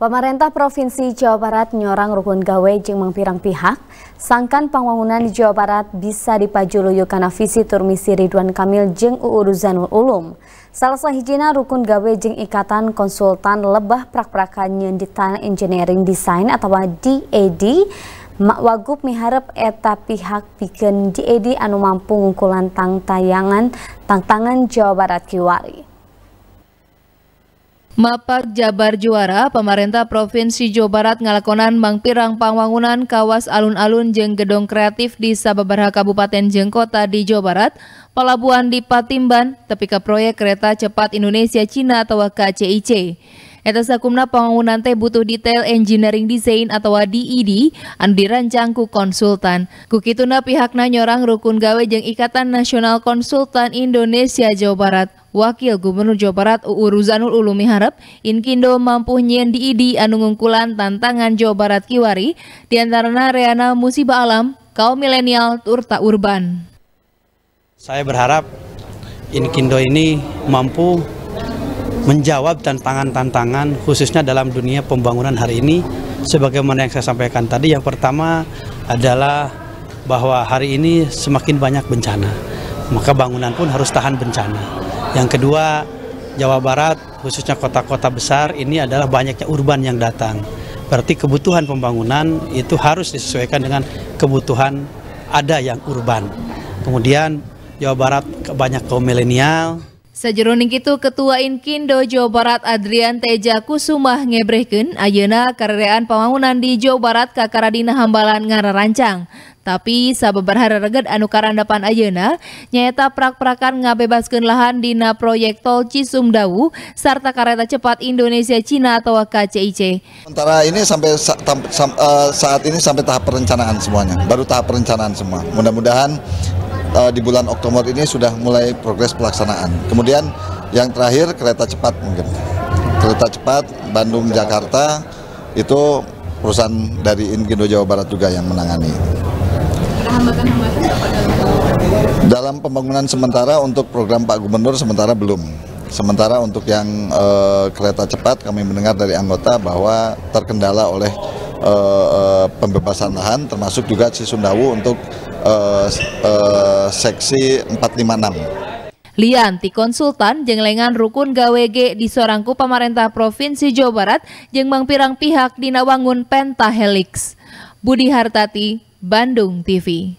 Pemerintah Provinsi Jawa Barat nyorang rukun gawe jeng mengpirang pihak, sangkan pembangunan di Jawa Barat bisa dipajuluyu karena visi turmisi Ridwan Kamil jeng UU Ruzanul Ulum. Salah sahijina rukun gawe jeng Ikatan Konsultan Lebah Prak-prakan Nyendita Engineering Design atau DAD Mak Wagub miharap eta pihak bikin DAD anu mampu ngukulan tang tayangan tantangan Jawa Barat kiwari. Mapak Jabar Juara, pemerintah Provinsi Jawa Barat ngalakonan mangpirang pangwangunan kawas alun-alun jeng gedong kreatif di Sababarha Kabupaten Jengkota di Jawa Barat, pelabuhan di Patimban, tepi ke proyek kereta cepat Indonesia Cina atau KCIC. Eta sakumna pembangunan teh butuh detail engineering design atau DED e anu dirancang ku konsultan. Kukituna pihakna nyorang rukun gawe jeng Ikatan Nasional Konsultan Indonesia Jawa Barat. Wakil Gubernur Jawa Barat UU Ruzanul Ulumi Harap, Inkindo mampu nyen DED anu ngungkulan tantangan Jawa Barat kiwari diantarana reana musibah alam, kaum milenial turta urban. Saya berharap Inkindo ini mampu menjawab tantangan-tantangan khususnya dalam dunia pembangunan hari ini sebagaimana yang saya sampaikan tadi yang pertama adalah bahwa hari ini semakin banyak bencana maka bangunan pun harus tahan bencana yang kedua Jawa Barat khususnya kota-kota besar ini adalah banyaknya urban yang datang berarti kebutuhan pembangunan itu harus disesuaikan dengan kebutuhan ada yang urban kemudian Jawa Barat banyak kaum milenial Sajeroning itu Ketua Inkindo Jawa Barat Adrian Teja Kusumah ngebrehkeun ayeuna karerean pembangunan di Jawa Barat ka Karadina Hambalan ngararancang. Tapi sababaraha reged anu karandapan ayeuna nyaeta prak-prakan ngabebaskeun lahan dina proyek tol Cisumdawu sarta kereta cepat Indonesia Cina atau KCIC. Sementara ini sampai sa uh, saat ini sampai tahap perencanaan semuanya, baru tahap perencanaan semua. Mudah-mudahan uh, di bulan Oktober ini sudah mulai progres pelaksanaan. Kemudian yang terakhir kereta cepat mungkin. Kereta cepat Bandung Jakarta itu perusahaan dari Inkindo Jawa Barat juga yang menangani. Dalam pembangunan sementara untuk program Pak Gubernur sementara belum. Sementara untuk yang e, kereta cepat kami mendengar dari anggota bahwa terkendala oleh e, e, pembebasan lahan termasuk juga Sundawu untuk uh, uh, seksi 456. Lianti konsultan jeung rukun GWG di sorangku Pemerintah Provinsi Jawa Barat jeng mangpirang pihak wangun pentahelix. Budi Hartati, Bandung TV.